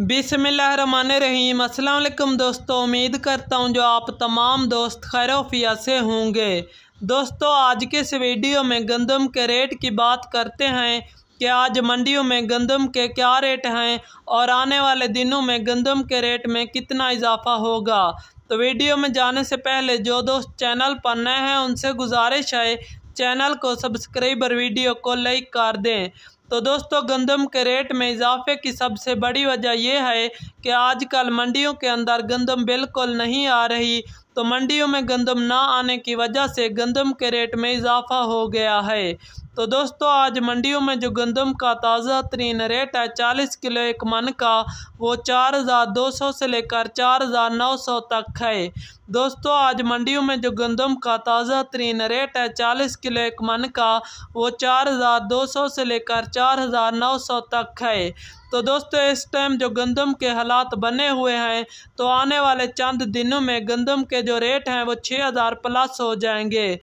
बिसमीम अल्लाम दोस्तों उम्मीद करता हूँ जो आप तमाम दोस्त खैरफिया से होंगे दोस्तों आज के इस वीडियो में गंदम के रेट की बात करते हैं कि आज मंडियों में गंदम के क्या रेट हैं और आने वाले दिनों में गंदम के रेट में कितना इजाफा होगा तो वीडियो में जाने से पहले जो दोस्त चैनल पर नए हैं उनसे गुजारिश है चैनल को सब्सक्राइब और वीडियो को लाइक कर दें तो दोस्तों गंदम के रेट में इजाफे की सबसे बड़ी वजह यह है कि आजकल मंडियों के अंदर गंदम बिल्कुल नहीं आ रही तो मंडियों में गंदम ना आने की वजह से गंदम के रेट में इजाफा हो गया है तो दोस्तों आज मंडियों में जो गंदम का ताज़ा तरीन रेट है चालीस किलो एक मन का वो चार हज़ार दो सौ से लेकर चार हज़ार नौ सौ तक है दोस्तों आज मंडियों में जो गंदम का ताज़ा तरीन रेट है चालीस किलो एक मन का वो चार हज़ार दो सौ से लेकर चार हज़ार नौ सौ तक है तो दोस्तों इस टाइम जो गंदम के हालात बने हुए हैं तो आने वाले चंद दिनों में गंदम के जो रेट हैं वो छः हज़ार प्लस हो जाएंगे